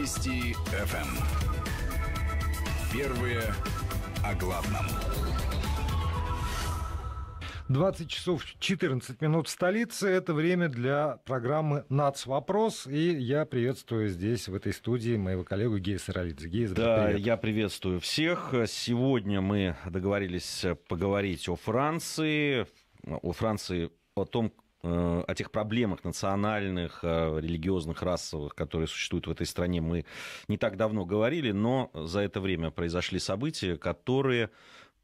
Вести ФМ. Эм. Первое о главном. 20 часов 14 минут в столице. Это время для программы «Нацвопрос». И я приветствую здесь, в этой студии, моего коллегу Гея Саралидзе. Гея, да, привет. я приветствую всех. Сегодня мы договорились э, поговорить о Франции. О Франции о том, Э, о тех проблемах национальных, религиозных, расовых, которые существуют в этой стране, мы не так давно говорили, но за это время произошли события, которые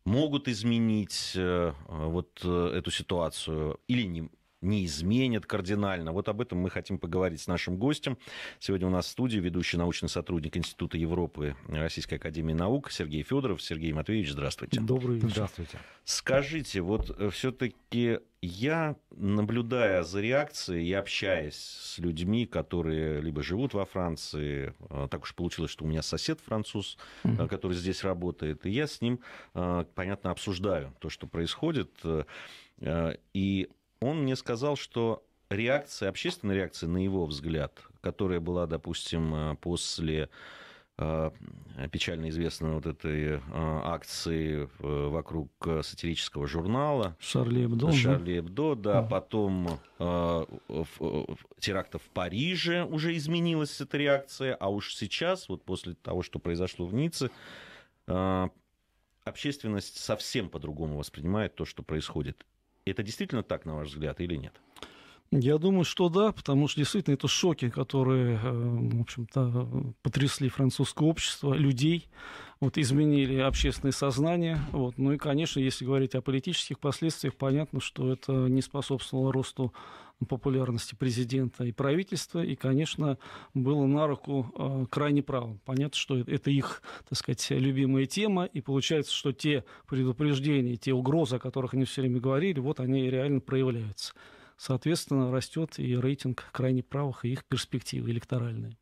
могут изменить э, вот э, эту ситуацию или не, не изменят кардинально. Вот об этом мы хотим поговорить с нашим гостем. Сегодня у нас в студии ведущий научный сотрудник Института Европы Российской Академии Наук Сергей Федоров. Сергей Матвеевич, здравствуйте. Добрый вечер. Здравствуйте. Скажите, вот э, все-таки я, наблюдая за реакцией и общаясь с людьми, которые либо живут во Франции, э, так уж получилось, что у меня сосед француз, mm-hmm. который здесь работает, и я с ним, понятно, обсуждаю то, что происходит. И он мне сказал, что реакция, общественная реакция, на его взгляд, которая была, допустим, э, после э, печально известной вот этой э, акции вокруг сатирического журнала. Шарли Эбдо. Шарли Эбдо, да. да. Потом теракта в Париже уже изменилась эта реакция. А уж сейчас, вот после того, что произошло в Ницце, общественность совсем по-другому воспринимает то, что происходит. Это действительно так, на ваш взгляд, или нет? Я думаю, что да, потому что действительно это шоки, которые, э, в общем-то, потрясли французское общество, людей, вот, изменили общественное сознание. Вот. Ну и, конечно, если говорить о политических последствиях, понятно, что это не способствовало росту популярности президента и правительства, и, конечно, было на руку а, крайне правым. Понятно, что это их, так сказать, любимая тема, и получается, что те предупреждения, те угрозы, о которых они все время говорили, вот они и реально проявляются. Соответственно, растет и рейтинг крайне правых, и их перспективы электоральные.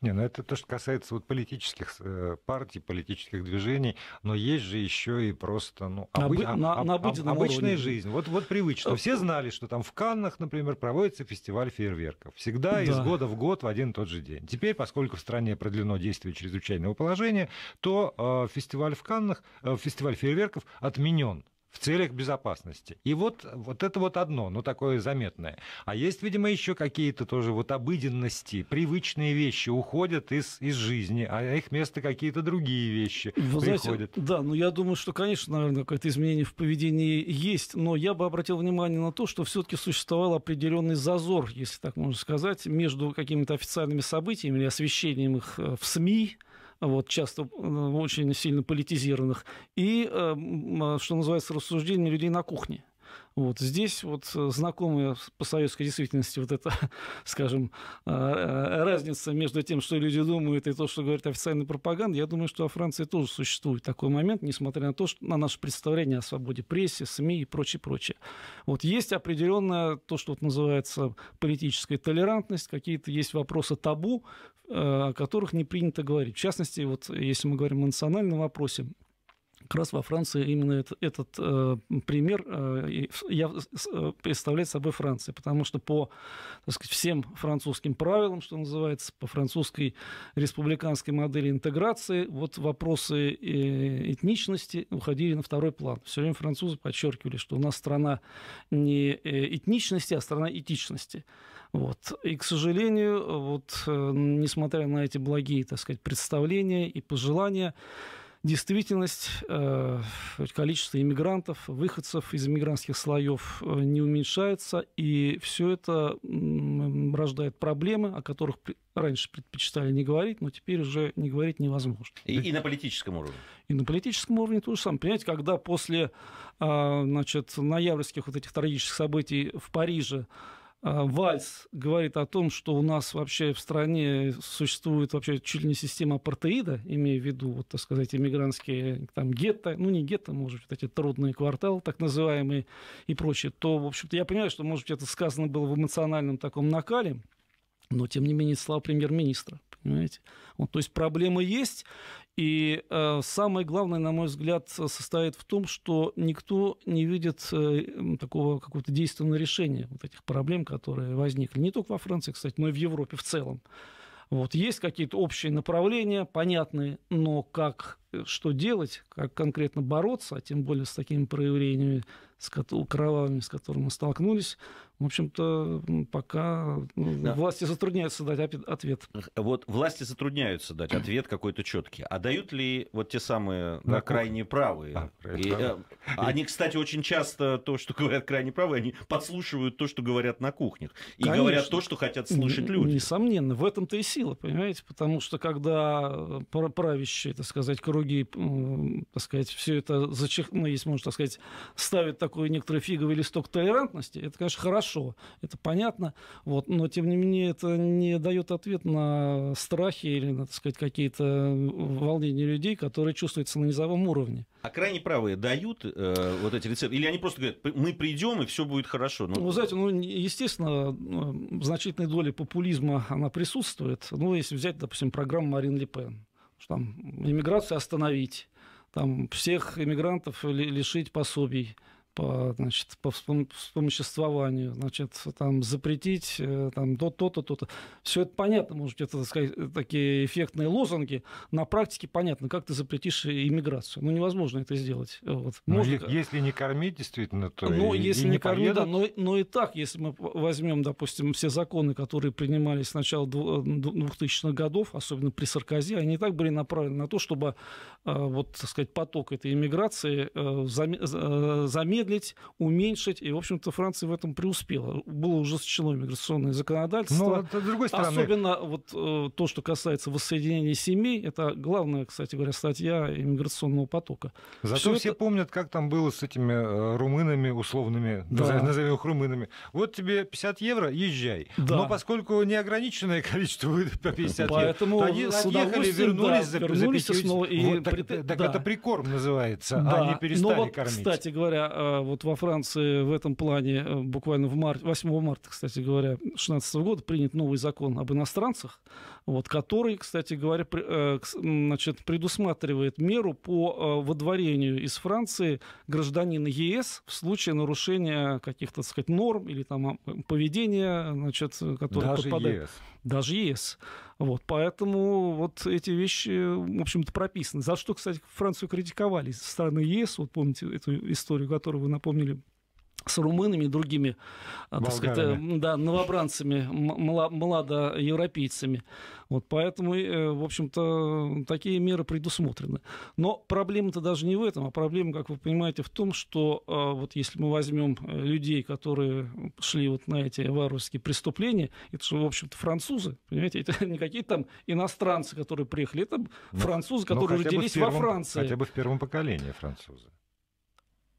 Не, ну это то, что касается вот политических э, партий, политических движений, но есть же еще и просто ну, обы... на, на, на об, обычная уровне. жизнь. Вот, вот привычно. Э, Все э. знали, что там в Каннах, например, проводится фестиваль фейерверков. Всегда да. из года в год в один и тот же день. Теперь, поскольку в стране продлено действие чрезвычайного положения, то э, фестиваль в Каннах, э, фестиваль фейерверков отменен в целях безопасности. И вот, вот это вот одно, но такое заметное. А есть, видимо, еще какие-то тоже вот обыденности, привычные вещи уходят из, из жизни, а их место какие-то другие вещи Вы приходят. Знаете, да, ну я думаю, что, конечно, наверное, какое-то изменение в поведении есть, но я бы обратил внимание на то, что все-таки существовал определенный зазор, если так можно сказать, между какими-то официальными событиями или освещением их э, в СМИ, вот, часто э, очень сильно политизированных, и, эм, а, что называется, рассуждение людей на кухне. Вот здесь вот э, знакомая по советской действительности вот эта, скажем, э, разница между тем, что люди думают, и то, что говорит официальная пропаганда. Я думаю, что во Франции тоже существует такой момент, несмотря на то, что на наше представление о свободе прессы, СМИ и прочее, прочее. Вот есть определенная то, что вот называется политическая толерантность, какие-то есть вопросы табу, Э, о которых не принято говорить. В частности, вот если мы говорим о национальном вопросе, как раз во Франции именно этот, этот э, пример э, я, э, представляет собой Франция, потому что по так сказать, всем французским правилам, что называется, по французской республиканской модели интеграции, вот вопросы э, этничности уходили на второй план. Все время французы подчеркивали, что у нас страна не э, этничности, а страна этичности. Вот. И, к сожалению, вот, э, несмотря на эти благие, так сказать, представления и пожелания, действительность э, количество иммигрантов, выходцев из иммигрантских слоев э, не уменьшается, и все это рождает проблемы, о которых раньше предпочитали не говорить, но теперь уже не говорить невозможно. И, и на политическом уровне. И на политическом уровне тоже самое. Понимаете, когда после а, значит, ноябрьских вот этих трагических событий в Париже а, вальс говорит о том, что у нас вообще в стране существует вообще чуть ли не система апартеида, имея в виду, вот, так сказать, иммигрантские там гетто, ну не гетто, может быть, эти трудные кварталы, так называемые, и прочее, то, в общем-то, я понимаю, что, может быть, это сказано было в эмоциональном таком накале, но, тем не менее, слова премьер-министра, понимаете? Вот, то есть проблемы есть, и э, самое главное, на мой взгляд, состоит в том, что никто не видит э, такого какого-то действенного решения вот этих проблем, которые возникли не только во Франции, кстати, но и в Европе в целом. Вот есть какие-то общие направления, понятные, но как Э, что делать, как конкретно бороться, а тем более с такими проявлениями с кровавыми, с которыми мы столкнулись, в общем-то, пока ну, да. власти затрудняются дать ответ. Э, вот власти затрудняются дать ответ какой-то четкий. А дают ли вот те самые да, крайне правые? А, и, э, а, они, кстати, очень часто то, что говорят крайне правые, они подслушивают то, что говорят на кухнях. И Конечно. говорят то, что хотят слушать люди. Несомненно, в этом-то и сила, понимаете? Потому что когда правящие, так сказать, круги другие, так сказать, все это, зачих... ну, если можно так сказать, ставит такой некоторый фиговый листок толерантности, это, конечно, хорошо, это понятно, вот, но, тем не менее, это не дает ответ на страхи или, на, так сказать, какие-то э, волнения людей, которые чувствуются на низовом уровне. А крайне правые дают э, вот эти рецепты? Или они просто говорят, мы придем и все будет хорошо? Ну, ну знаете, ну, естественно, ну, значительной доли популизма она присутствует. Ну, если взять, допустим, программу Марин Ле Пен что там иммиграцию остановить, там всех иммигрантов лишить пособий, по, значит, по вспомоществованию, значит, там запретить э, там то, то-то, то Все это понятно, может, это, так сказать, э, такие эффектные лозунги. На практике понятно, как ты запретишь иммиграцию. Ну, невозможно это сделать. Э, вот. Но Если не кормить, действительно, то Ну, если не, не кормить, да, но, но и так, если мы возьмем, допустим, все законы, которые принимались с начала 2000-х годов, особенно при Саркозе, они и так были направлены на то, чтобы, вот, так сказать, поток этой иммиграции заметно замедлить, уменьшить. И, в общем-то, Франция в этом преуспела. Было уже ужесточено миграционное законодательство. Но, ну, с другой стороны... Особенно вот, э, то, что касается воссоединения семей, это главная, кстати говоря, статья иммиграционного потока. Зато все, все это... помнят, как там было с этими э, румынами условными, да. назовем их румынами. Вот тебе 50 евро, езжай. Да. Но поскольку неограниченное количество выдают по 50 Поэтому евро, они отъехали, вернулись, да, за, вернулись за снова. И... Вот, так, так да. это прикорм называется, да. а они перестали Но вот, кормить. кстати говоря, э, а, вот во Франции в этом плане э, буквально в марте, 8 марта, кстати говоря, 2016 года принят новый закон об иностранцах, вот, который, кстати говоря, э, значит, предусматривает меру по э, выдворению из Франции гражданина ЕС в случае нарушения каких-то, сказать, норм или там а, поведения, значит, которые Даже подпадает. ЕС. Даже ЕС. Вот, поэтому вот эти вещи, в общем-то, прописаны. За что, кстати, Францию критиковали со стороны ЕС, вот помните эту историю, которую вы напомнили с румынами и другими, э, так сказать, э, да, новобранцами, младоевропейцами. Вот поэтому, э, в общем-то, такие меры предусмотрены. Но проблема-то даже не в этом, а проблема, как вы понимаете, в том, что вот если мы возьмем людей, которые шли вот на эти варварские преступления, это же, в общем-то, французы, понимаете, это не какие-то там иностранцы, которые приехали, это но, ну, французы, ну, которые родились первом, во Франции. Хотя бы в первом поколении французы.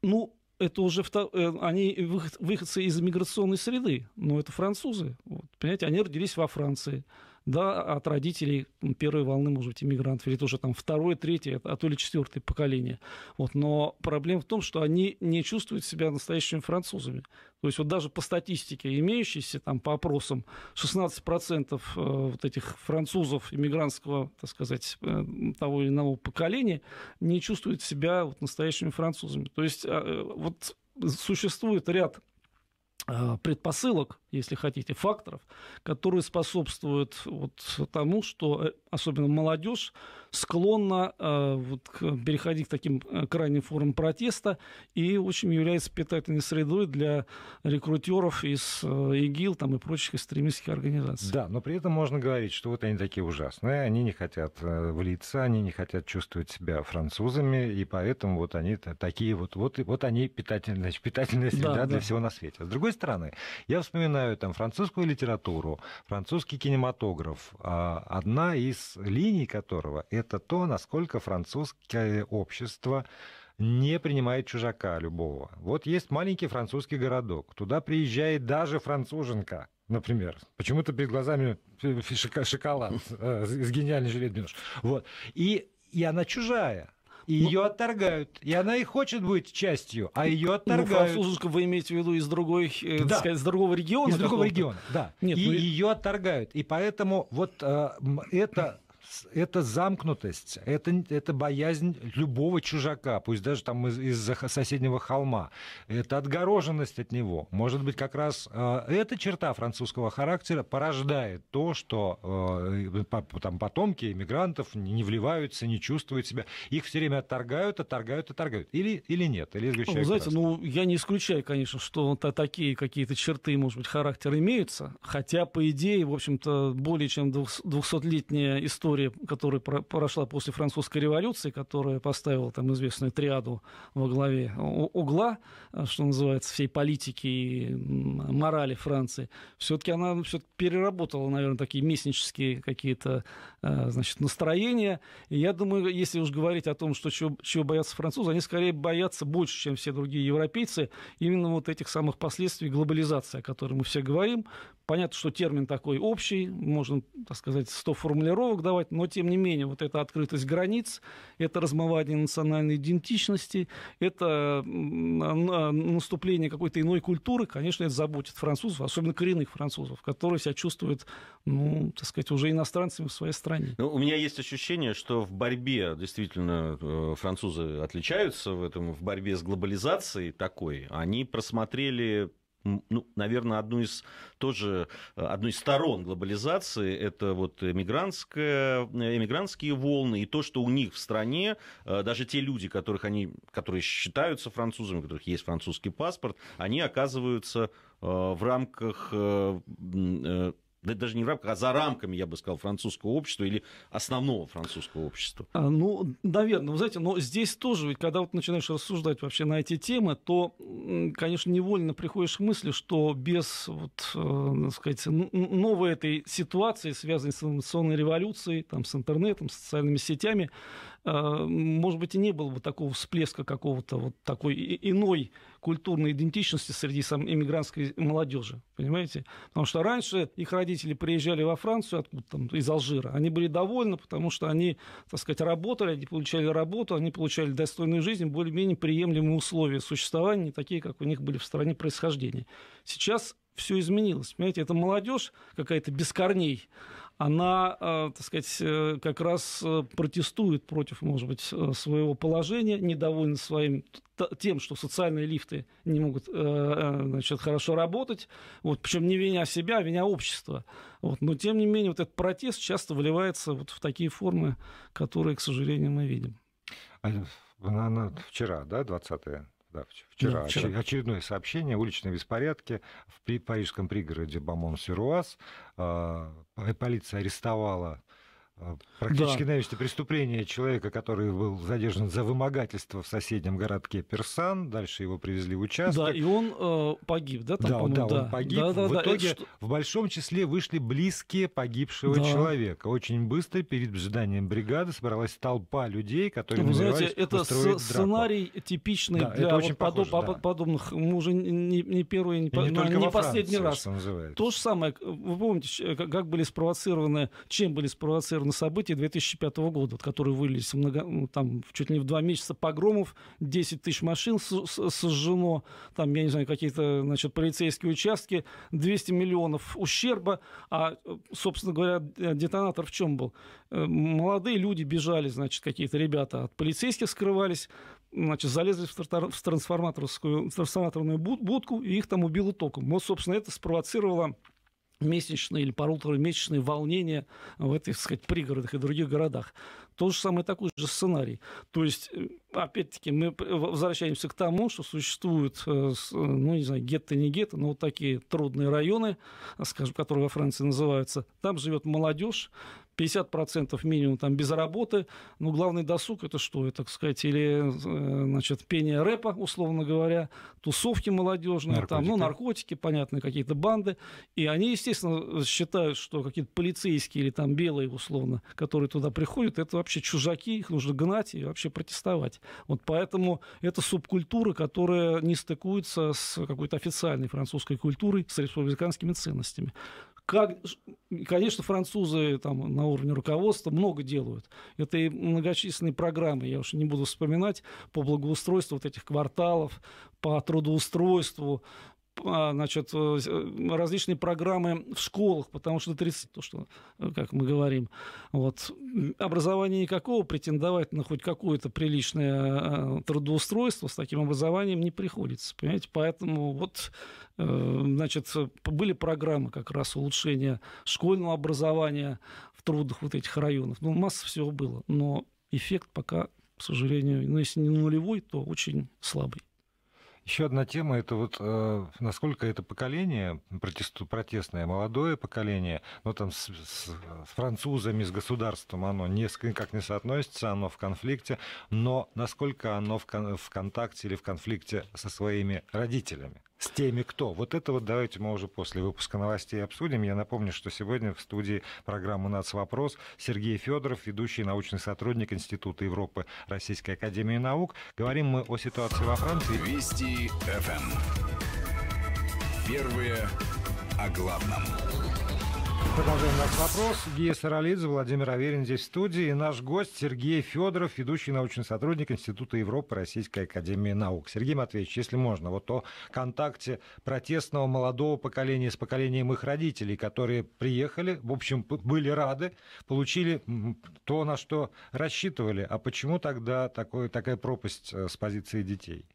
Ну, это уже втор... Э, они выходцы из миграционной среды, но это французы. Вот, понимаете, они родились во Франции да, от родителей первой волны, может быть, иммигрантов, или тоже там второе, третье, а то ли четвертое поколение. Вот, но проблема в том, что они не чувствуют себя настоящими французами. То есть вот даже по статистике имеющейся, там, по опросам, 16% э, вот этих французов иммигрантского, так сказать, э, того или иного поколения не чувствуют себя вот настоящими французами. То есть а, э, вот существует ряд Э, предпосылок, если хотите, факторов, которые способствуют вот тому, что э, особенно молодежь склонна э, вот, к, переходить к таким э, крайним формам протеста и очень является питательной средой для рекрутеров из э, ИГИЛ там, и прочих экстремистских организаций. Да, но при этом можно говорить, что вот они такие ужасные, они не хотят э, влиться, они не хотят чувствовать себя французами, и поэтому вот они такие вот, вот, вот они питательная значит, питательная среда да, для да. всего на свете. С другой стороны, я вспоминаю там французскую литературу, французский кинематограф, а, одна из линий которого это это то, насколько французское общество не принимает чужака любого. Вот есть маленький французский городок, туда приезжает даже француженка, например. Почему-то перед глазами шоколад из э, гениальной жилет Вот. И, и она чужая. И ну, ее отторгают. И она и хочет быть частью, а ее ну, отторгают. Ну, французскую вы имеете в виду из другой, э, да. сказать, из другого региона? Из другого региона, да. Нет, и ну... ее отторгают. И поэтому вот э, это это замкнутость, это, это боязнь любого чужака, пусть даже там из, из соседнего холма. Это отгороженность от него. Может быть, как раз э, эта черта французского характера порождает то, что э, там, потомки иммигрантов не вливаются, не чувствуют себя. Их все время отторгают, отторгают, отторгают. Или, или нет? Или Вы ну, знаете, красный. ну, я не исключаю, конечно, что такие какие-то черты, может быть, характер имеются. Хотя, по идее, в общем-то, более чем 200-летняя история история, которая прошла после французской революции, которая поставила там известную триаду во главе угла, э, что называется, всей политики и морали Франции, все-таки она все переработала, наверное, такие местнические какие-то э, значит, настроения. И я думаю, если уж говорить о том, что чего, чего боятся французы, они скорее боятся больше, чем все другие европейцы, именно вот этих самых последствий глобализации, о которой мы все говорим, Понятно, что термин такой общий, можно, так сказать, 100 формулировок давать, но тем не менее вот эта открытость границ, это размывание национальной идентичности, это наступление какой-то иной культуры, конечно, это заботит французов, особенно коренных французов, которые себя чувствуют, ну, так сказать, уже иностранцами в своей стране. Ну, у меня есть ощущение, что в борьбе действительно э, французы отличаются в этом, в борьбе с глобализацией такой. Они просмотрели ну, наверное, одну из тоже э, одной из сторон глобализации это вот эмигрантская, э, эмигрантские волны и то, что у них в стране э, даже те люди, которых они, которые считаются французами, у которых есть французский паспорт, они оказываются в рамках да даже не в рамках, а за рамками, я бы сказал, французского общества или основного французского общества. А, ну, наверное, вы знаете, но здесь тоже, ведь когда вот начинаешь рассуждать вообще на эти темы, то, конечно, невольно приходишь к мысли, что без, вот, э, сказать, новой этой ситуации, связанной с информационной революцией, там, с интернетом, с социальными сетями, а, может быть, и не было бы такого всплеска какого-то вот такой иной культурной идентичности среди сам иммигрантской молодежи, понимаете? Потому что раньше их родители приезжали во Францию, откуда там, из Алжира, они были довольны, потому что они, так сказать, работали, они получали работу, они получали достойную жизнь, более-менее приемлемые условия существования, такие, как у них были в стране происхождения. Сейчас все изменилось. Понимаете, это молодежь какая-то без корней, она, а, так сказать, э, как раз э, протестует против, может быть, э, своего положения, недовольна своим тем, что социальные лифты не могут значит, хорошо работать, вот, причем не виня себя, а виня общества. Вот. Но, тем не менее, вот этот протест часто выливается вот в такие формы, которые, к сожалению, мы видим. А, вчера, да, 20 да, вчера, да, ну, вчера. очередное сообщение. Уличные беспорядки в парижском пригороде бамон сируаз а, Полиция арестовала Э, практически да. навести преступление человека, который был задержан за вымогательство в соседнем городке Персан. Дальше его привезли в участок. Да, и он э, погиб, да? Там, да, да, да, он погиб. Да, да, в да, итоге это... в большом числе вышли близкие погибшего да. человека. Очень быстро перед ожиданием бригады собралась толпа людей, которые Вы знаете, это с- сценарий драку. типичный да, для вот похоже, подоб- да. подобных. Мы уже не, не первый, не, и не, ну, не последний Франции, раз. То же самое. Э, вы помните, э, как были спровоцированы, чем были спровоцированы на события 2005 года, вот, которые вылились много, ну, там, чуть ли не в два месяца погромов, 10 тысяч машин сожжено, там, я не знаю, какие-то, значит, полицейские участки, 200 миллионов ущерба, а, собственно говоря, э, детонатор в чем был? Э, молодые люди бежали, значит, какие-то ребята от полицейских скрывались, значит, залезли в трансформаторскую, трансформаторную будку, и их там убило током. Вот, собственно, это спровоцировало месячные или полуторамесячные волнения в этих, так сказать, пригородах и других городах то же самый такой же сценарий. То есть, э, опять-таки, мы возвращаемся к тому, что существуют, э, э, ну, не знаю, гетто, не гетто, но вот такие трудные районы, скажем, которые во Франции называются. Там живет молодежь, 50% минимум там без работы. Ну, главный досуг это что? Это, так сказать, или значит, пение рэпа, условно говоря, тусовки молодежные, наркотики. там, ну, наркотики, понятно, какие-то банды. И они, естественно, считают, что какие-то полицейские или там белые, условно, которые туда приходят, это вообще чужаки, их нужно гнать и вообще протестовать. Вот поэтому это субкультура, которая не стыкуется с какой-то официальной французской культурой, с республиканскими ценностями как, конечно, французы там на уровне руководства много делают. Это и многочисленные программы, я уж не буду вспоминать, по благоустройству вот этих кварталов, по трудоустройству, а, значит, э, э, различные программы в школах, потому что 30, то, что, э, как мы говорим, вот, образование никакого, претендовать на хоть какое-то приличное трудоустройство с таким образованием не приходится, понимаете, поэтому вот, значит, были программы как раз улучшения школьного образования в трудах вот этих районов, ну, масса всего было, но эффект пока, к сожалению, ну, если не нулевой, то очень слабый. Еще одна тема – это вот э, насколько это поколение протесту, протестное, молодое поколение, но там с, с, с французами, с государством оно не, никак не соотносится, оно в конфликте, но насколько оно в, кон, в контакте или в конфликте со своими родителями? С теми кто? Вот это вот давайте мы уже после выпуска новостей обсудим. Я напомню, что сегодня в студии программы вопрос Сергей Федоров, ведущий научный сотрудник Института Европы Российской Академии Наук. Говорим мы о ситуации во Франции. Вести ФМ. Эм. Первые о главном. Продолжаем наш вопрос. Гия Саралидзе, Владимир Аверин здесь в студии. И наш гость Сергей Федоров, ведущий научный сотрудник Института Европы Российской Академии Наук. Сергей Матвеевич, если можно, вот о контакте протестного молодого поколения с поколением их родителей, которые приехали, в общем, были рады, получили то, на что рассчитывали. А почему тогда такое, такая пропасть э, с позиции детей?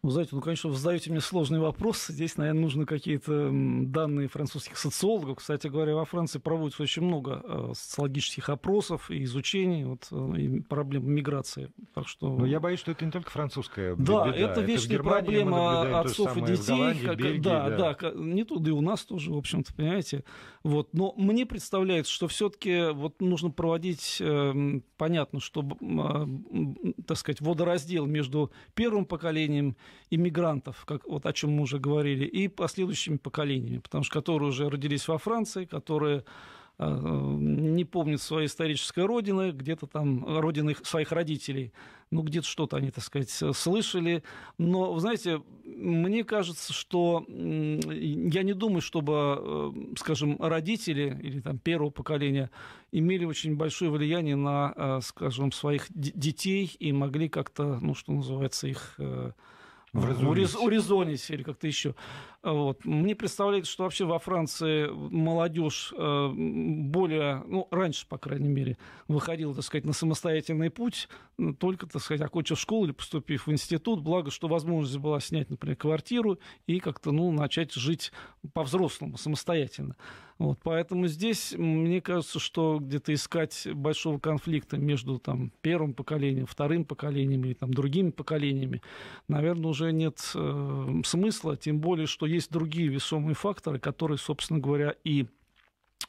Вы знаете, ну, конечно, вы задаете мне сложный вопрос. Здесь, наверное, нужны какие-то данные французских социологов. Кстати говоря, во Франции проводится очень много э, социологических опросов и изучений вот, э, и проблем миграции. Так что... Но ну, я боюсь, что это не только французская беда. Да, это вечная проблема отцов и детей. Как, Бельгии, да, да, да, не тут, и у нас тоже, в общем-то, понимаете. Вот. Но мне представляется, что все-таки вот нужно проводить, эм, понятно, чтобы, э, так сказать, водораздел между первым поколением – иммигрантов, как, вот о чем мы уже говорили, и последующими поколениями, потому что которые уже родились во Франции, которые э, э, не помнят своей исторической родины, где-то там родины своих родителей, ну, где-то что-то они, так сказать, э, слышали. Но, вы знаете, мне кажется, что я не думаю, чтобы, скажем, родители или там первого поколения имели очень большое влияние на, скажем, своих детей и могли как-то, ну, что называется, их Урез, урезонить или как-то еще. Вот. Мне представляется, что вообще во Франции молодежь э, более, ну, раньше, по крайней мере, выходила, так сказать, на самостоятельный путь, только, так сказать, окончив школу или поступив в институт, благо, что возможность была снять, например, квартиру и как-то, ну, начать жить по-взрослому, самостоятельно. Вот, поэтому здесь, мне кажется, что где-то искать большого конфликта между там, первым поколением, вторым поколением или там, другими поколениями, наверное, уже нет э, смысла, тем более, что есть другие весомые факторы, которые, собственно говоря, и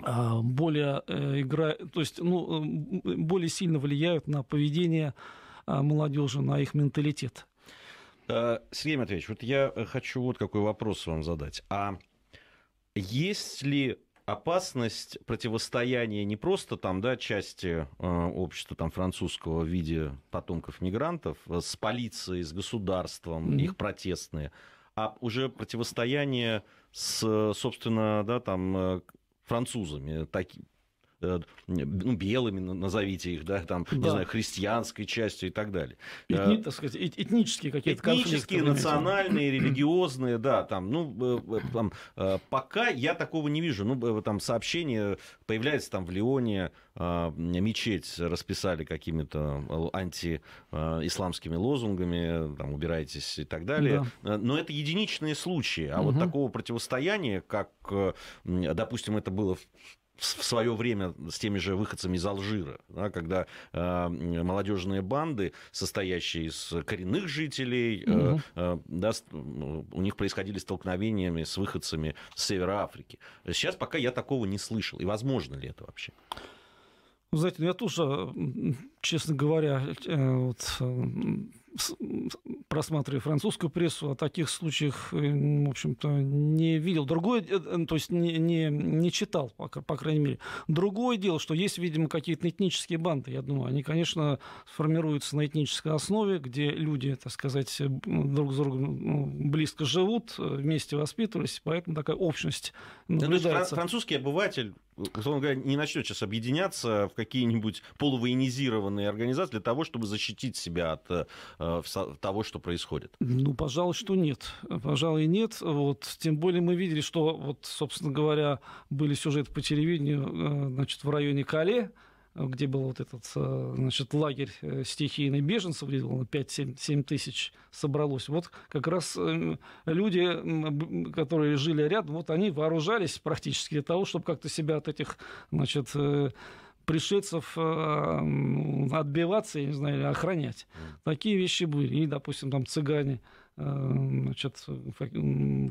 э, более, э, игра... то есть, ну, э, более сильно влияют на поведение а, молодежи, на их менталитет. Э, Сергей Матвеевич, вот я э, хочу вот какой вопрос вам задать. А есть ли опасность противостояния не просто там, да, части э, общества там, французского в виде потомков мигрантов э, с полицией, с государством, mm-hmm. их протестные, а уже противостояние с, собственно, да, там, э, французами, таки, Э, ну, белыми, назовите их, да, там, да. не знаю, христианской частью и так далее. Этни, э, так сказать, этнические какие-то Этнические, национальные, религиозные, да, там, ну, э, там, пока я такого не вижу. Ну, там сообщение появляется там в Лионе, мечеть расписали какими-то антиисламскими лозунгами, там, убирайтесь и так далее. Да. Но это единичные случаи, а угу. вот такого противостояния, как, допустим, это было в в свое время с теми же выходцами из Алжира, да, когда э, молодежные банды, состоящие из коренных жителей, э, э, да, э, у них происходили столкновениями с выходцами с севера Африки. Сейчас пока я такого не слышал. И возможно ли это вообще? Ну, знаете, ну я тоже, честно говоря, э, вот, э, просматривая французскую прессу, о таких случаях, э, в общем-то, не видел. Другое, то есть не, не, не читал, по, по крайней мере. Другое дело, что есть, видимо, какие-то этнические банды, я думаю. Они, конечно, формируются на этнической основе, где люди, так сказать, друг с другом ну, близко живут, вместе воспитывались, поэтому такая общность наблюдается. Да, французский обыватель условно говоря, не начнет сейчас объединяться в какие-нибудь полувоенизированные организации для того, чтобы защитить себя от э, того, что происходит? Ну, пожалуй, что нет. Пожалуй, нет. Вот, тем более мы видели, что, вот, собственно говоря, были сюжеты по телевидению э, значит, в районе Кале, где был вот этот э, значит, лагерь э, стихийных беженцев, где было 5-7 тысяч собралось. Вот как раз э, люди, которые жили рядом, вот они вооружались практически для того, чтобы как-то себя от этих значит, пришельцев отбиваться, я не знаю, охранять. Такие вещи были. И, допустим, там цыгане – Эм, значит,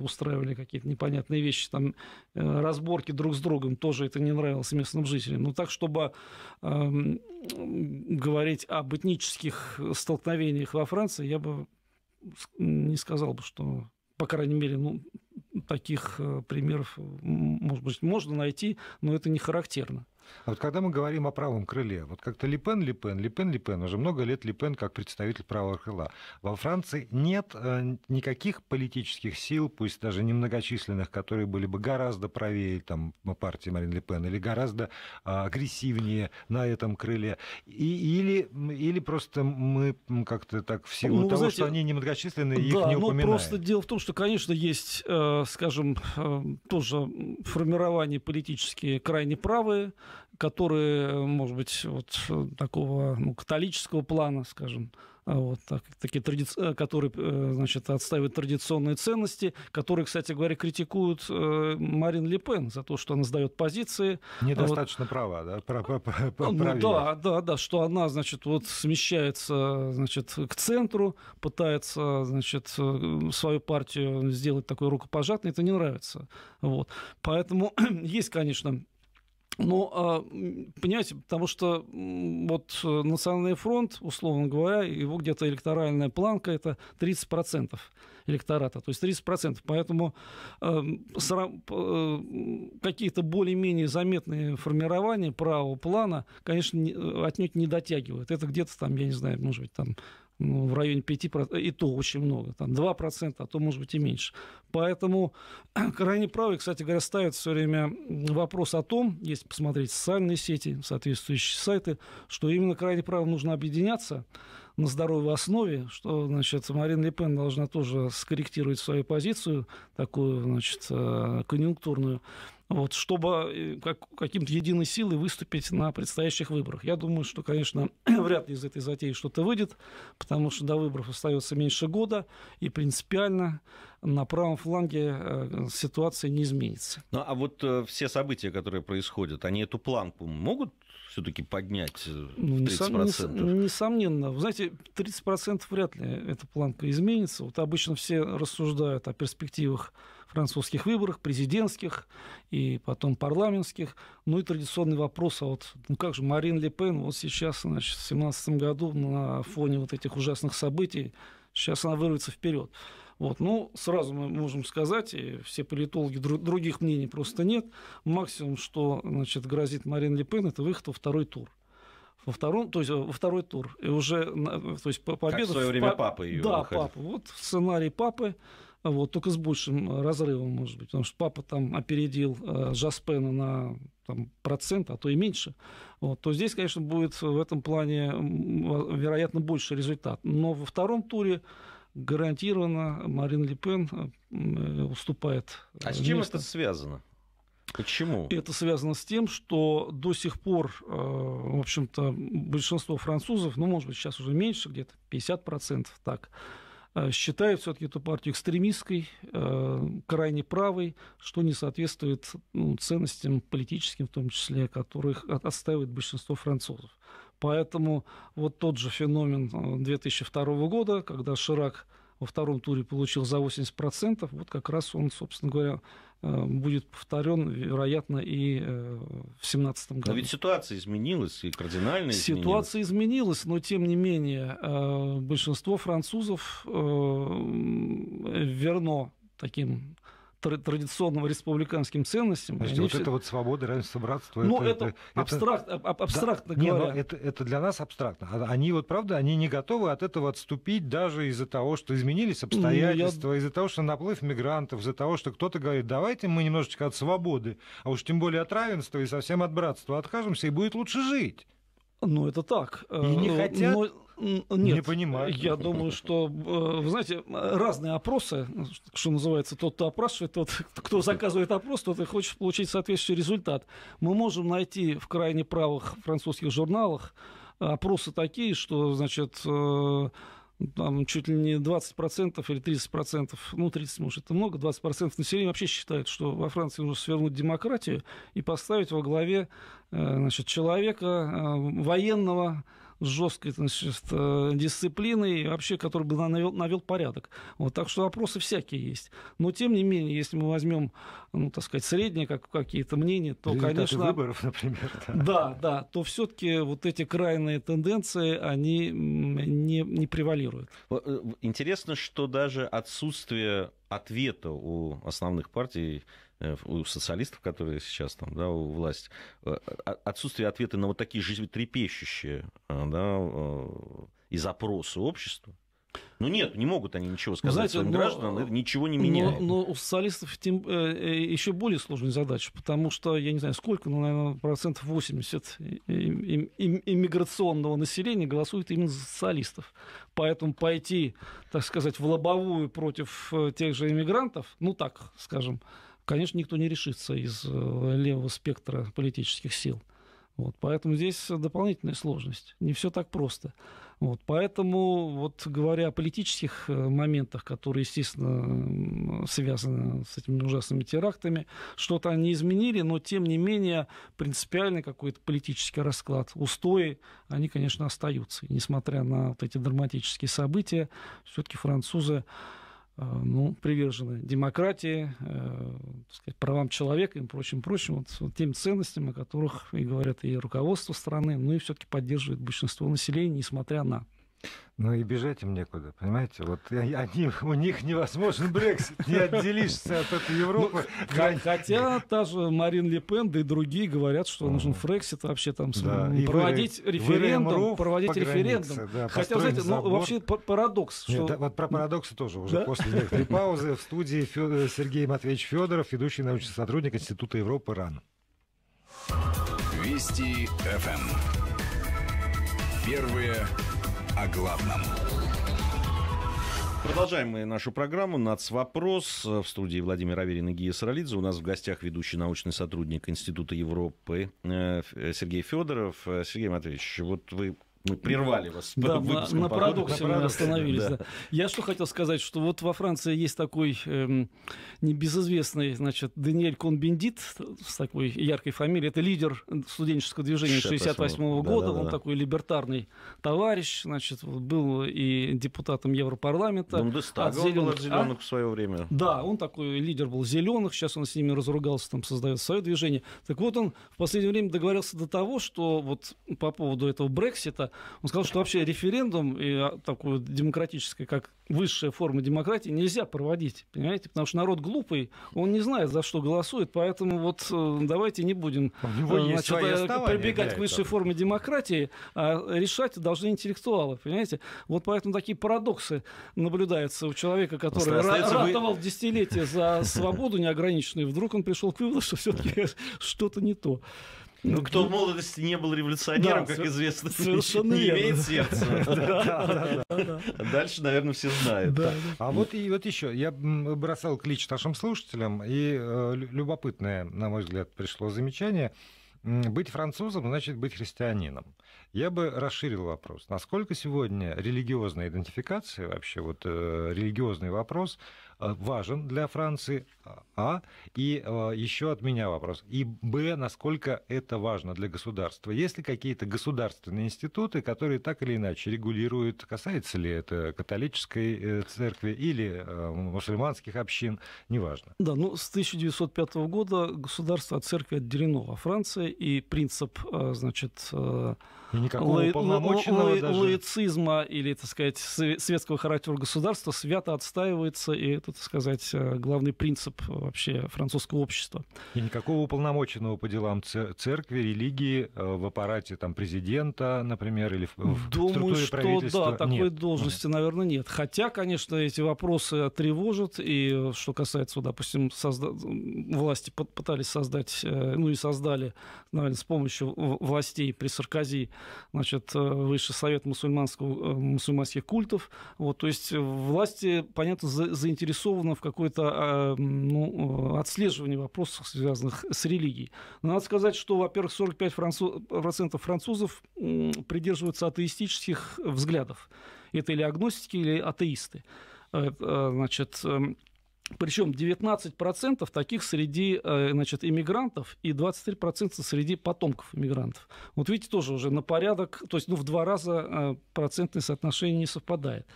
устраивали какие-то непонятные вещи, там э, разборки друг с другом, тоже это не нравилось местным жителям. Но так, чтобы эм, говорить об этнических столкновениях во Франции, я бы не сказал бы, что, по крайней мере, ну, таких э, примеров, может быть, можно найти, но это не характерно. А вот когда мы говорим о правом крыле, вот как-то Липен, Липен, Липен, Липен, уже много лет Липен как представитель правого крыла. Во Франции нет э, никаких политических сил, пусть даже немногочисленных, которые были бы гораздо правее там, партии Марин Липен или гораздо а, агрессивнее на этом крыле. И, или, или просто мы как-то так в силу ну, того, знаете, что они немногочисленные, да, их не ну, упоминаем. Просто дело в том, что, конечно, есть, э, скажем, э, тоже формирование политические крайне правые, которые, э, может быть, вот э, такого ну, католического плана, скажем, а вот, так, такие тради... Э, которые, значит, отстаивают традиционные ценности, которые, кстати говоря, критикуют Марин Ле Пен за то, что она сдает позиции. А Недостаточно вот. права, да? Про, про, про, ну, ну да, да, да, что она, значит, вот смещается, значит, к центру, пытается, значит, свою партию сделать такой рукопожатной, это не нравится. Вот. Поэтому есть, конечно, ну, а, понимаете, потому что вот э, Национальный фронт, условно говоря, его где-то электоральная планка это 30% электората, то есть 30%. Поэтому эм, э, какие-то более-менее заметные формирования правого плана, конечно, э, отнюдь не дотягивают. Это где-то там, я не знаю, может быть, там ну, в районе 5%, и то очень много, там 2%, а то, может быть, и меньше. Поэтому крайне правые, кстати говоря, ставят все время вопрос о том, если посмотреть социальные сети, соответствующие сайты, что именно крайне правым нужно объединяться на здоровой основе, что, значит, Марина Ле должна тоже скорректировать свою позицию, такую, значит, э, конъюнктурную, вот, чтобы э, как, каким-то единой силой выступить на предстоящих выборах. Я думаю, что, конечно, вряд ли из этой затеи что-то выйдет, потому что до выборов остается меньше года, и принципиально на правом фланге э, ситуация не изменится. Ну, а вот э, все события, которые происходят, они эту планку могут все-таки поднять э, ну, в 30%? Несом, несомненно. Вы знаете, 30% вряд ли эта планка изменится. Вот обычно все рассуждают о перспективах французских выборах, президентских и потом парламентских. Ну и традиционный вопрос, а вот ну как же Марин Ле Пен вот сейчас, значит, в 2017 году на фоне вот этих ужасных событий, сейчас она вырвется вперед. Вот, ну, сразу мы можем сказать, и все политологи, других мнений просто нет. Максимум, что значит, грозит Марин Ле Пен, это выход во второй тур во втором, то есть во второй тур. И уже, то есть победа... Как в свое время по... папа ее Да, выходил. папа. Вот сценарий папы. А вот, только с большим э, разрывом, может быть, потому что папа там опередил э, Жаспена на там, процент, а то и меньше, вот, то здесь, конечно, будет в этом плане, э, вероятно, больше результат. Но во втором туре гарантированно Марин Ле Пен уступает. А с чем место. это связано? Почему? Это связано с тем, что до сих пор, в общем-то, большинство французов, ну, может быть, сейчас уже меньше, где-то 50% так, Э, считают все-таки эту партию экстремистской, э, крайне правой, что не соответствует ну, ценностям политическим, в том числе, которых отстаивает большинство французов. Поэтому вот тот же феномен 2002 э, года, когда Ширак во втором туре получил за 80%, вот как раз он, собственно говоря, Э, будет повторен, вероятно, и э, в 2017 году. Но ведь ситуация изменилась и кардинально изменилась. Ситуация изменилась, но тем не менее э, большинство французов верно таким традиционным республиканским ценностям. Подожди, вот все... это вот свобода, равенство, братство. Ну, это, это, это... Абстракт, аб абстрактно да, говоря. Не, это, это для нас абстрактно. А, они вот, правда, они не готовы от этого отступить даже из-за того, что изменились обстоятельства, ну, я... из-за того, что наплыв мигрантов, из-за того, что кто-то говорит, давайте мы немножечко от свободы, а уж тем более от равенства и совсем от братства откажемся, и будет лучше жить. Ну, это так. И не э, хотят но... Нет, не понимаю. Я думаю, что, э, вы знаете, разные опросы, что называется, тот, кто опрашивает, тот, кто заказывает опрос, тот и хочет получить соответствующий результат. Мы можем найти в крайне правых французских журналах опросы такие, что, значит, э, там чуть ли не 20% или 30%, ну 30, может, это много, 20% населения вообще считает, что во Франции нужно свернуть демократию и поставить во главе э, значит, человека военного, с жесткой значит, э, дисциплиной, вообще, который бы навел, навел порядок. Вот, так что вопросы всякие есть. Но, тем не менее, если мы возьмем, ну, так сказать, средние как, какие-то мнения, то, Результаты конечно... выборов, например. Да, да, да то все таки вот эти крайние тенденции, они не, не превалируют. Э, интересно, что даже отсутствие ответа у основных партий Э, у социалистов, которые сейчас там, да, у власти, э, отсутствие ответа на вот такие жизнетрепещущие э, да, и запросы общества, ну нет, не могут они ничего сказать Знаете, своим но, гражданам, ничего не меняет. Но, но у социалистов тем, э, еще более сложная задача, потому что, я не знаю сколько, но, наверное, процентов 80 иммиграционного населения голосует именно за социалистов. Поэтому пойти, так сказать, в лобовую против тех же иммигрантов, ну так, скажем, конечно, никто не решится из э, левого спектра политических сил. Вот, поэтому здесь дополнительная сложность. Не все так просто. Вот, поэтому, вот, говоря о политических э, моментах, которые, естественно, связаны с этими ужасными терактами, что-то они изменили, но, тем не менее, принципиальный какой-то политический расклад, устои, они, конечно, остаются. И несмотря на вот эти драматические события, все-таки французы Э, ну, привержены демократии, э, сказать, правам человека и прочим, прочим, вот, вот тем ценностям, о которых и говорят и руководство страны, ну и все-таки поддерживает большинство населения, несмотря на ну и бежать им некуда, понимаете? Вот они, у них невозможен Брексит, не отделишься от этой ну, Европы. Ну, хотя та же Марин Ле да и другие говорят, что нужен Фрексит вообще там да. проводить вы, референдум, проводить референдум. Да, хотя, знаете, ну, забор. ну, вообще парадокс. Что... Нет, да, вот про парадоксы тоже уже да? после некоторой паузы в студии Фё... Э, Сергей Матвеевич Федоров, ведущий научный сотрудник Института Европы РАН. Вести ФМ. Эм. Первые о главном. Продолжаем мы нашу программу «Нацвопрос». В студии Владимира Аверин и Гия Саралидзе. У нас в гостях ведущий научный сотрудник Института Европы э, Сергей Федоров. Э, Сергей Матвеевич, вот вы мы прервали вас. Да, на, на парадоксе мы остановились. Да. Да. Я что хотел сказать, что вот во Франции есть такой эм, небезызвестный, значит, Даниэль Конбендит с такой яркой фамилией. Это лидер студенческого движения 68 -го года. Да, да, да. Он такой либертарный товарищ, значит, был и депутатом Европарламента. Бундестаг. От зеленых... Он был зеленых а? в свое время. Да, он такой лидер был зеленых. Сейчас он с ними разругался, там создает свое движение. Так вот он в последнее время договорился до того, что вот по поводу этого Брексита он сказал, что вообще референдум и а, такую демократическую как высшая форма демократии, нельзя проводить, понимаете? Потому что народ глупый, он не знает, за что голосует, поэтому вот э, давайте не будем э, значит, э, прибегать к высшей форме демократии, а решать должны интеллектуалы, понимаете? Вот поэтому такие парадоксы наблюдаются у человека, который ратовал вы... десятилетия за свободу неограниченную, вдруг он пришел к выводу, что все-таки что-то не то. Ну, кто в ну, молодости не был революционером, да, как известно, не имеет сердца. А дальше, наверное, все знают. А вот и вот еще, я бросал клич нашим слушателям, и э, любопытное, на мой взгляд, пришло замечание. Быть французом значит быть христианином. Я бы расширил вопрос. Насколько сегодня религиозная идентификация, вообще вот э, религиозный вопрос, Э, важен для Франции, а, а и э, еще от меня вопрос, и б, насколько это важно для государства. Есть ли какие-то государственные институты, которые так или иначе регулируют, касается ли это католической э, церкви или мусульманских общин, неважно. Да, ну с 1905 года государство от церкви отделено во Франции, и принцип, значит, и никакого лай, уполномоченного лай, даже... лаицизма или, так сказать, светского характера государства свято отстаивается, и это, так сказать, э, главный принцип э, вообще французского общества. И никакого уполномоченного по делам церкви, религии э, в аппарате там, президента, например, или в, Думаю, структуре что правительства? да, такой нет. должности, наверное, нет. Хотя, конечно, эти вопросы тревожат, и что касается, допустим, созда... власти пытались создать, ну и создали, наверное, с помощью властей при Саркози значит, э, Высший совет мусульманского, э, мусульманских культов. Вот, то есть э, власти, понятно, за, заинтересованы в какой-то а, ну, отслеживании вопросов, связанных с религией. Но надо сказать, что, во-первых, 45% процентов французов придерживаются атеистических взглядов. Это или агностики, или атеисты значит, эм, причем 19% таких среди э, значит, иммигрантов и 23% среди потомков иммигрантов. Вот видите, тоже уже на порядок, то есть ну, в два раза э, процентное соотношение не совпадает.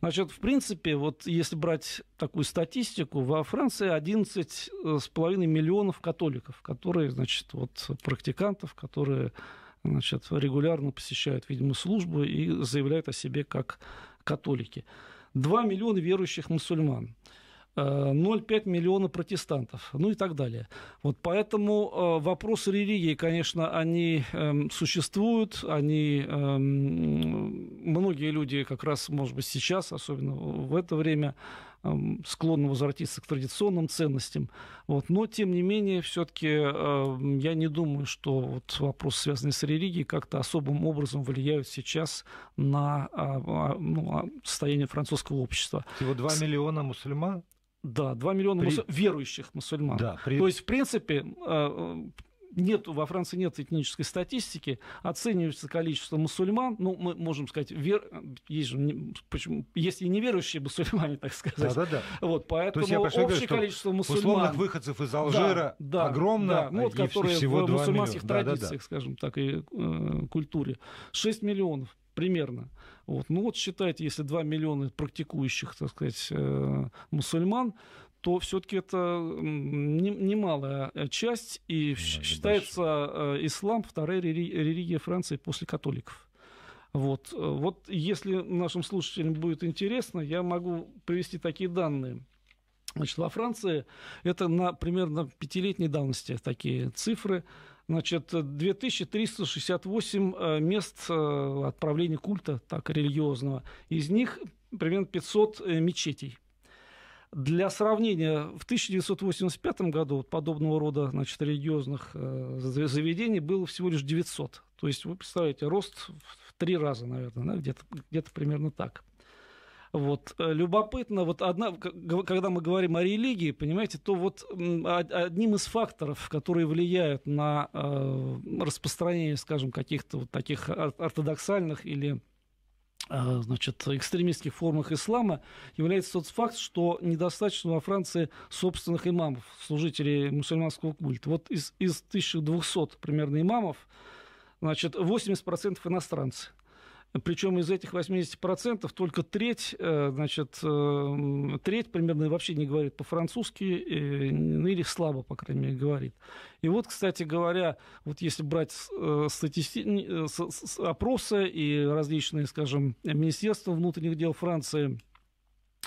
Значит, в принципе, вот если брать такую статистику, во Франции 11,5 э, миллионов католиков, которые, значит, вот практикантов, которые значит, регулярно посещают, видимо, службу и заявляют о себе как католики. 2 миллиона верующих мусульман. 0,5 э, миллиона протестантов, ну и так далее. Вот поэтому э, вопросы религии, конечно, они эм, существуют, они эм, многие люди как раз, может быть, сейчас, особенно в это время, эм, склонны возвратиться к традиционным ценностям. Вот. Но, тем не менее, все-таки э, я не думаю, что вот вопросы, связанные с религией, как-то особым образом влияют сейчас на э, ну, а, состояние французского общества. Всего 2 миллиона мусульман? Да, 2 миллиона При... мусуль... верующих мусульман. Да, при... То есть, в принципе, а, э, нет, во Франции нет этнической статистики, оценивается количество мусульман, ну, мы можем сказать, вер... есть же, не... почему, есть и неверующие мусульмане, так сказать. Да, да, да. Вот, поэтому То есть я общее что количество мусульман... Условных выходцев из Алжира да, да, огромно, да, ну, вот, и которые всего в мусульманских миллиона. традициях, да, да, да. скажем так, и э, культуре. 6 миллионов примерно. Вот. Ну вот считайте, если 2 миллиона практикующих, так сказать, э, мусульман, то все-таки это немалая часть, и да, ну, считается большой. Э, ислам вторая религия Франции после католиков. Вот. Э, вот если нашим слушателям будет интересно, я могу привести такие данные. Значит, во Франции это на, примерно пятилетней давности такие цифры. Значит, 2368 э, мест э, отправления культа, так, религиозного. Из них примерно 500 э, мечетей. Для сравнения, в 1985 году подобного рода значит, религиозных заведений было всего лишь 900. То есть, вы представляете, рост в три раза, наверное, да? где-то где примерно так. Вот. Э, любопытно, вот одна, когда мы говорим о религии, понимаете, то вот одним из факторов, которые влияют на э, распространение, скажем, каких-то вот таких ортодоксальных или э, значит, экстремистских формах ислама является тот факт, что недостаточно во Франции собственных имамов, служителей мусульманского культа. Вот из, из 1200 примерно имамов, значит, 80% иностранцы. Причем из этих 80% только треть, э, значит, э, треть примерно вообще не говорит по-французски, э, ну, или слабо, по крайней мере, говорит. И вот, кстати говоря, вот если брать статисти... опросы и различные, скажем, Министерства внутренних дел Франции,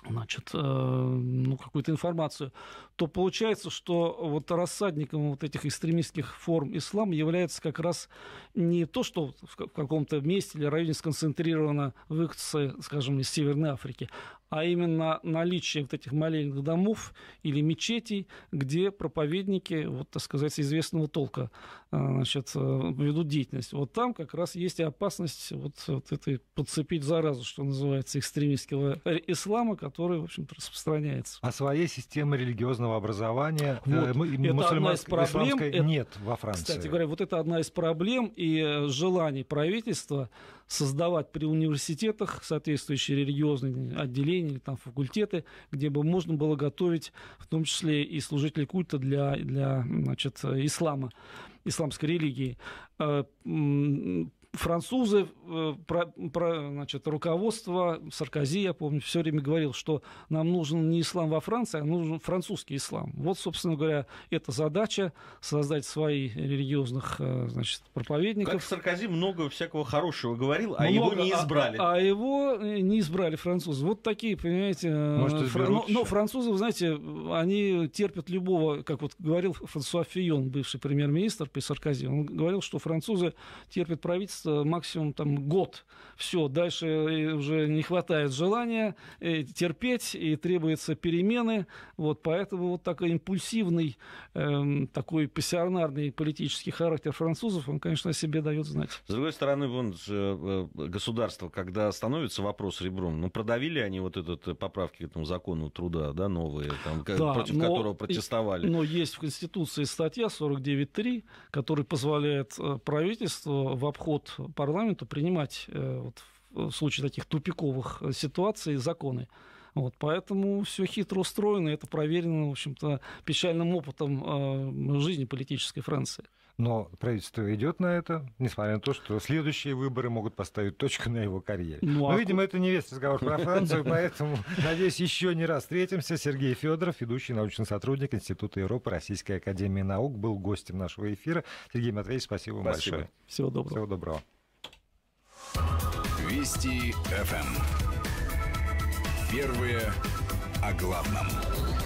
значит, ну, какую-то информацию, то получается, что вот рассадником вот этих экстремистских форм ислама является как раз не то, что в каком-то месте или районе сконцентрировано выходцы, скажем, из Северной Африки, а именно наличие вот этих маленьких домов или мечетей, где проповедники, вот, так сказать, известного толка э, значит, э, ведут деятельность. Вот там как раз есть и опасность вот, вот этой подцепить заразу, что называется, экстремистского э, ислама, который, в общем-то, распространяется. А своей системы религиозного религиозного образования э, вот, мы, это одна из проблем, э, нет во Франции. Кстати говоря, вот это одна из проблем и э, желаний правительства создавать при университетах соответствующие религиозные отделения или там факультеты, где бы можно было готовить в том числе и служителей культа для, для значит, ислама исламской религии французы, э, про, про, значит, руководство, Саркози, я помню, все время говорил, что нам нужен не ислам во Франции, а нужен французский ислам. Вот, собственно говоря, эта задача создать своих религиозных э, значит, проповедников. Как Саркози много всякого хорошего говорил, а его не а, избрали. А, а его э, не избрали французы. Вот такие, понимаете. Может, фра- но, но французы, вы знаете, они терпят любого, как вот говорил Франсуа Фион, бывший премьер-министр при Саркози, он говорил, что французы терпят правительство Э, максимум там год. Все, дальше э, уже не хватает желания э, терпеть и требуются перемены. Вот поэтому вот такой импульсивный, эм, такой пассионарный политический характер французов, он, конечно, о себе дает знать. С другой стороны, вон государство, когда становится вопрос ребром, ну продавили они вот этот поправки к этому закону труда, да, новые, там, да, против но, которого протестовали. Но есть в Конституции статья 49.3, которая позволяет правительству в обход парламенту принимать э, вот, в случае таких тупиковых э, ситуаций законы. Вот, поэтому все хитро устроено, и это проверено, в общем-то, печальным опытом э, жизни политической Франции. Но правительство идет на это, несмотря на то, что следующие выборы могут поставить точку на его карьере. Ну, Но, а... Ну, видимо, это не весь разговор про Францию, поэтому, надеюсь, еще не раз встретимся. Сергей Федоров, ведущий научный сотрудник Института Европы Российской Академии Наук, был гостем нашего эфира. Сергей Матвеевич, спасибо спасибо. большое. Всего доброго. Всего доброго. Вести FM. Эм. Первые о главном.